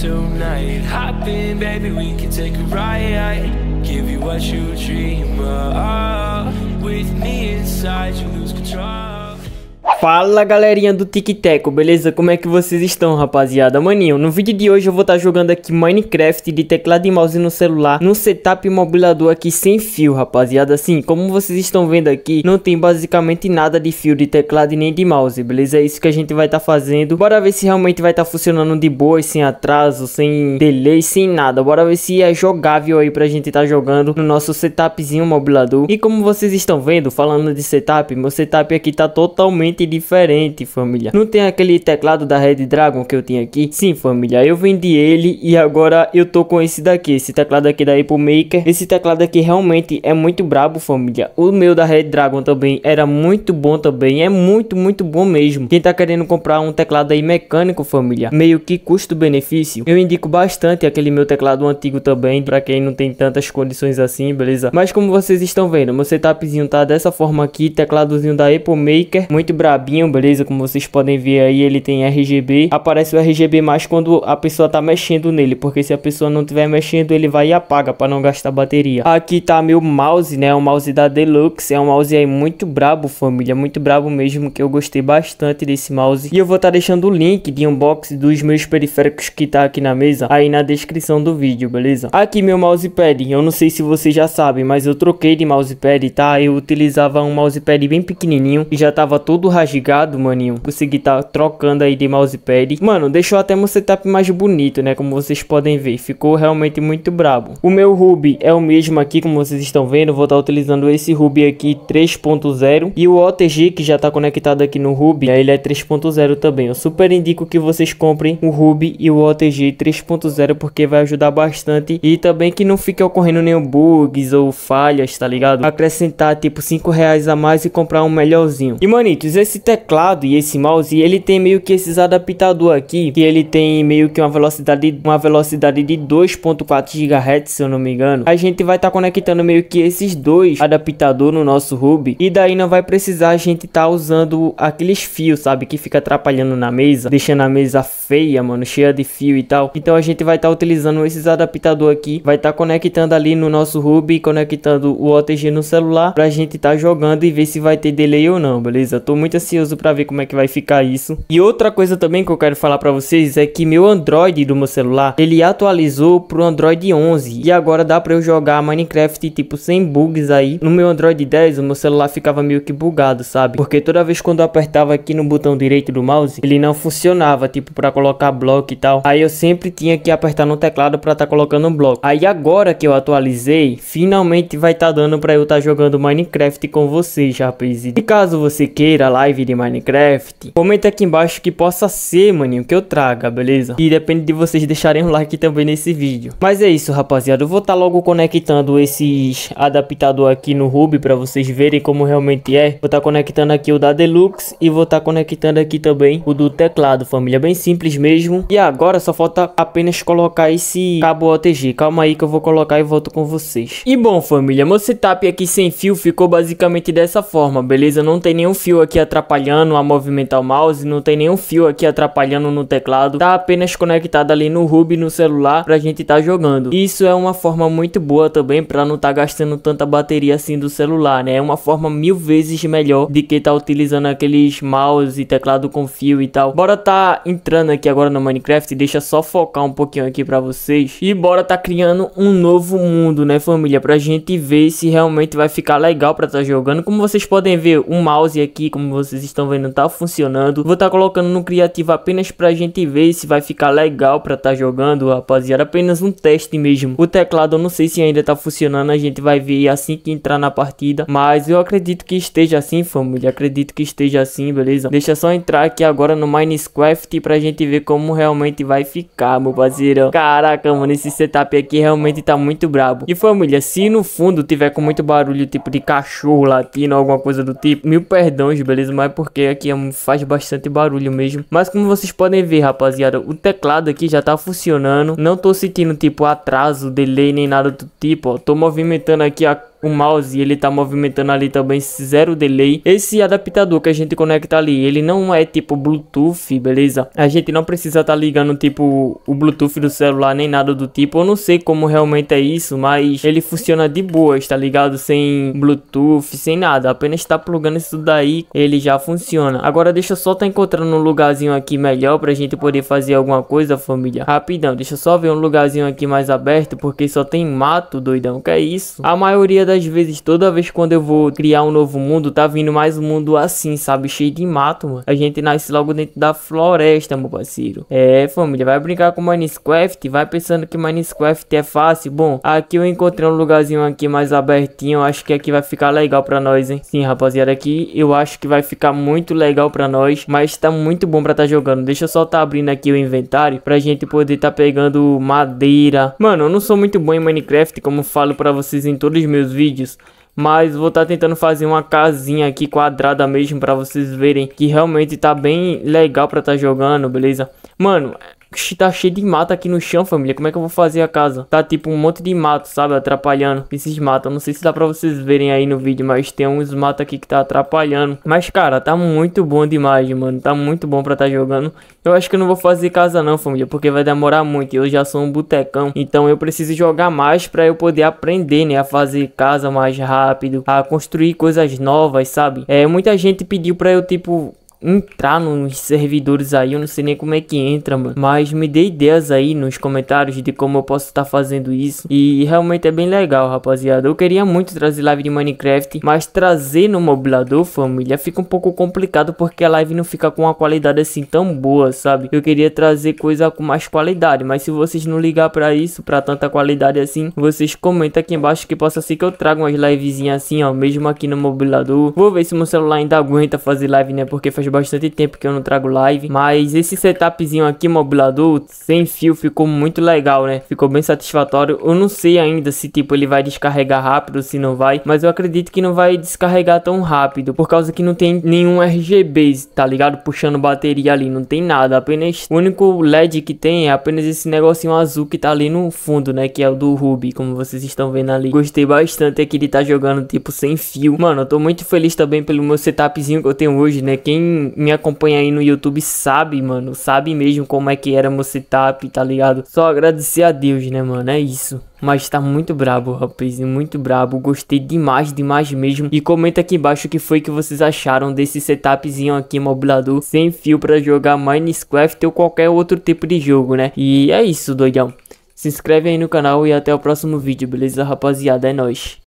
tonight Hop in, baby, we can take a ride Give you what you dream of With me inside, you lose control Fala galerinha do Tic Teco, beleza? Como é que vocês estão, rapaziada? Maninho, no vídeo de hoje eu vou estar tá jogando aqui Minecraft de teclado e mouse no celular, num setup mobilador aqui sem fio, rapaziada. Assim, como vocês estão vendo aqui, não tem basicamente nada de fio de teclado nem de mouse, beleza? É isso que a gente vai estar tá fazendo. Bora ver se realmente vai estar tá funcionando de boa, sem atraso, sem delay, sem nada. Bora ver se é jogável aí pra gente estar tá jogando no nosso setupzinho mobilador. E como vocês estão vendo, falando de setup, meu setup aqui tá totalmente diferente, família. Não tem aquele teclado da Red Dragon que eu tinha aqui? Sim, família, eu vendi ele e agora eu tô com esse daqui, esse teclado aqui da Apple Maker. Esse teclado aqui realmente é muito brabo, família. O meu da Red Dragon também era muito bom também, é muito, muito bom mesmo. Quem tá querendo comprar um teclado aí mecânico, família, meio que custo-benefício, eu indico bastante aquele meu teclado antigo também, pra quem não tem tantas condições assim, beleza? Mas como vocês estão vendo, meu setupzinho tá dessa forma aqui, tecladozinho da Apple Maker, muito brabo cabinho, beleza? Como vocês podem ver aí, ele tem RGB. Aparece o RGB mais quando a pessoa tá mexendo nele, porque se a pessoa não tiver mexendo, ele vai e apaga para não gastar bateria. Aqui tá meu mouse, né? O mouse da Deluxe, é um mouse aí muito brabo, família, muito brabo mesmo, que eu gostei bastante desse mouse. E eu vou estar tá deixando o link de unboxing dos meus periféricos que tá aqui na mesa, aí na descrição do vídeo, beleza? Aqui meu mousepad, eu não sei se vocês já sabem, mas eu troquei de mousepad, tá? Eu utilizava um mousepad bem pequenininho e já tava todo rajado gigado, maninho, consegui tá trocando aí de mousepad. Mano, deixou até meu setup mais bonito, né? Como vocês podem ver, ficou realmente muito brabo. O meu Ruby é o mesmo aqui, como vocês estão vendo. Vou estar tá utilizando esse Ruby aqui 3.0. E o OTG, que já tá conectado aqui no Ruby, né? ele é 3.0 também. Eu super indico que vocês comprem o Ruby e o OTG 3.0, porque vai ajudar bastante. E também que não fique ocorrendo nenhum bugs ou falhas, tá ligado? Acrescentar, tipo, 5 reais a mais e comprar um melhorzinho. E, manitos, esse teclado e esse mouse, ele tem meio que esses adaptador aqui, que ele tem meio que uma velocidade, uma velocidade de 2.4 GHz, se eu não me engano. A gente vai estar tá conectando meio que esses dois adaptador no nosso hub e daí não vai precisar a gente estar tá usando aqueles fios, sabe, que fica atrapalhando na mesa, deixando a mesa feia, mano, cheia de fio e tal. Então a gente vai estar tá utilizando esses adaptador aqui, vai estar tá conectando ali no nosso hub e conectando o OTG no celular pra gente estar tá jogando e ver se vai ter delay ou não, beleza? Tô muito ansioso ansioso para ver como é que vai ficar isso. E outra coisa também que eu quero falar para vocês é que meu Android do meu celular, ele atualizou pro Android 11 e agora dá para eu jogar Minecraft tipo sem bugs aí. No meu Android 10, o meu celular ficava meio que bugado, sabe? Porque toda vez quando eu apertava aqui no botão direito do mouse, ele não funcionava, tipo para colocar bloco e tal. Aí eu sempre tinha que apertar no teclado para estar tá colocando um bloco. Aí agora que eu atualizei, finalmente vai estar tá dando para eu estar tá jogando Minecraft com vocês, rapaz. E caso você queira lá live de Minecraft. Comenta aqui embaixo que possa ser, maninho, que eu traga, beleza? E depende de vocês deixarem um like também nesse vídeo. Mas é isso, rapaziada. Eu vou estar tá logo conectando esses adaptador aqui no Ruby para vocês verem como realmente é. Vou estar tá conectando aqui o da Deluxe e vou estar tá conectando aqui também o do teclado, família. Bem simples mesmo. E agora só falta apenas colocar esse cabo OTG. Calma aí que eu vou colocar e volto com vocês. E bom, família, meu setup aqui sem fio ficou basicamente dessa forma, beleza? Não tem nenhum fio aqui atrás atrapalhando a movimentar o mouse, não tem nenhum fio aqui atrapalhando no teclado, tá apenas conectado ali no hub no celular pra gente tá jogando. Isso é uma forma muito boa também pra não tá gastando tanta bateria assim do celular, né? É uma forma mil vezes melhor de que tá utilizando aqueles mouse e teclado com fio e tal. Bora tá entrando aqui agora no Minecraft, deixa só focar um pouquinho aqui pra vocês e bora tá criando um novo mundo, né família? Pra gente ver se realmente vai ficar legal pra tá jogando. Como vocês podem ver, o mouse aqui, como vocês vocês estão vendo tá funcionando. Vou estar tá colocando no criativo apenas pra gente ver se vai ficar legal pra estar tá jogando, rapaziada. Apenas um teste mesmo. O teclado eu não sei se ainda tá funcionando, a gente vai ver assim que entrar na partida. Mas eu acredito que esteja assim, família. Acredito que esteja assim, beleza? Deixa só entrar aqui agora no Minecraft pra gente ver como realmente vai ficar, meu parceiro. Caraca, mano, esse setup aqui realmente tá muito brabo. E família, se no fundo tiver com muito barulho, tipo de cachorro latindo, alguma coisa do tipo, mil perdões, beleza? demais porque aqui é faz bastante barulho mesmo. Mas como vocês podem ver, rapaziada, o teclado aqui já tá funcionando. Não tô sentindo, tipo, atraso, delay, nem nada do tipo, ó. Tô movimentando aqui a o mouse ele tá movimentando ali também zero delay. Esse adaptador que a gente conecta ali, ele não é tipo Bluetooth, beleza? A gente não precisa tá ligando tipo o Bluetooth do celular nem nada do tipo. Eu não sei como realmente é isso, mas ele funciona de boa está ligado? Sem Bluetooth, sem nada. Apenas tá plugando isso daí, ele já funciona. Agora deixa eu só tá encontrando um lugarzinho aqui melhor pra gente poder fazer alguma coisa, família. Rapidão, deixa eu só ver um lugarzinho aqui mais aberto, porque só tem mato, doidão. Que é isso? A maioria das vezes, toda vez quando eu vou criar um novo mundo, tá vindo mais um mundo assim, sabe? Cheio de mato, mano. A gente nasce logo dentro da floresta, meu parceiro. É, família, vai brincar com Minecraft? Vai pensando que Minecraft é fácil? Bom, aqui eu encontrei um lugarzinho aqui mais abertinho. Acho que aqui vai ficar legal pra nós, hein? Sim, rapaziada, aqui eu acho que vai ficar muito legal pra nós. Mas tá muito bom pra tá jogando. Deixa eu só tá abrindo aqui o inventário pra gente poder tá pegando madeira. Mano, eu não sou muito bom em Minecraft, como falo pra vocês em todos os meus vídeos vídeos. Mas vou estar tá tentando fazer uma casinha aqui quadrada mesmo para vocês verem que realmente tá bem legal para estar tá jogando, beleza? Mano, Tá cheio de mato aqui no chão, família. Como é que eu vou fazer a casa? Tá tipo um monte de mato, sabe? Atrapalhando. Esses matos. Eu não sei se dá pra vocês verem aí no vídeo, mas tem uns matos aqui que tá atrapalhando. Mas, cara, tá muito bom demais, mano. Tá muito bom pra tá jogando. Eu acho que eu não vou fazer casa não, família, porque vai demorar muito. Eu já sou um botecão. Então eu preciso jogar mais pra eu poder aprender, né? A fazer casa mais rápido. A construir coisas novas, sabe? É, muita gente pediu pra eu, tipo, entrar nos servidores aí, eu não sei nem como é que entra, mano. Mas me dê ideias aí nos comentários de como eu posso estar tá fazendo isso. E realmente é bem legal, rapaziada. Eu queria muito trazer live de Minecraft, mas trazer no mobilador, família, fica um pouco complicado porque a live não fica com uma qualidade assim tão boa, sabe? Eu queria trazer coisa com mais qualidade, mas se vocês não ligar para isso, para tanta qualidade assim, vocês comentam aqui embaixo que possa ser que eu traga umas livezinhas assim, ó, mesmo aqui no mobilador. Vou ver se meu celular ainda aguenta fazer live, né? Porque faz bastante tempo que eu não trago live, mas esse setupzinho aqui, mobilador, sem fio, ficou muito legal, né? Ficou bem satisfatório. Eu não sei ainda se, tipo, ele vai descarregar rápido, se não vai, mas eu acredito que não vai descarregar tão rápido, por causa que não tem nenhum RGB, tá ligado? Puxando bateria ali, não tem nada, apenas... O único LED que tem é apenas esse negocinho azul que tá ali no fundo, né? Que é o do Ruby, como vocês estão vendo ali. Gostei bastante aqui é de estar tá jogando, tipo, sem fio. Mano, eu tô muito feliz também pelo meu setupzinho que eu tenho hoje, né? Quem me acompanha aí no YouTube sabe, mano, sabe mesmo como é que era meu setup, tá ligado? Só agradecer a Deus, né, mano? É isso. Mas tá muito brabo, rapaz, muito brabo. Gostei demais, demais mesmo. E comenta aqui embaixo o que foi que vocês acharam desse setupzinho aqui, mobilador, sem fio pra jogar Minecraft ou qualquer outro tipo de jogo, né? E é isso, doidão. Se inscreve aí no canal e até o próximo vídeo, beleza, rapaziada? É nóis.